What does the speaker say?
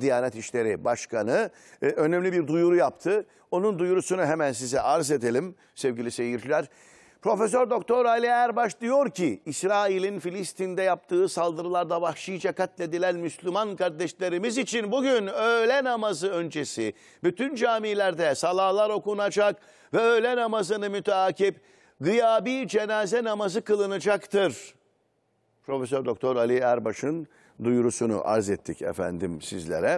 Diyanet İşleri Başkanı e, önemli bir duyuru yaptı. Onun duyurusunu hemen size arz edelim sevgili seyirciler. Profesör Doktor Ali Erbaş diyor ki İsrail'in Filistin'de yaptığı saldırılarda vahşice katledilen Müslüman kardeşlerimiz için bugün öğle namazı öncesi bütün camilerde salalar okunacak ve öğle namazını müteakip gıyabi cenaze namazı kılınacaktır. Profesör Doktor Ali Erbaş'ın duyurusunu arz ettik efendim sizlere.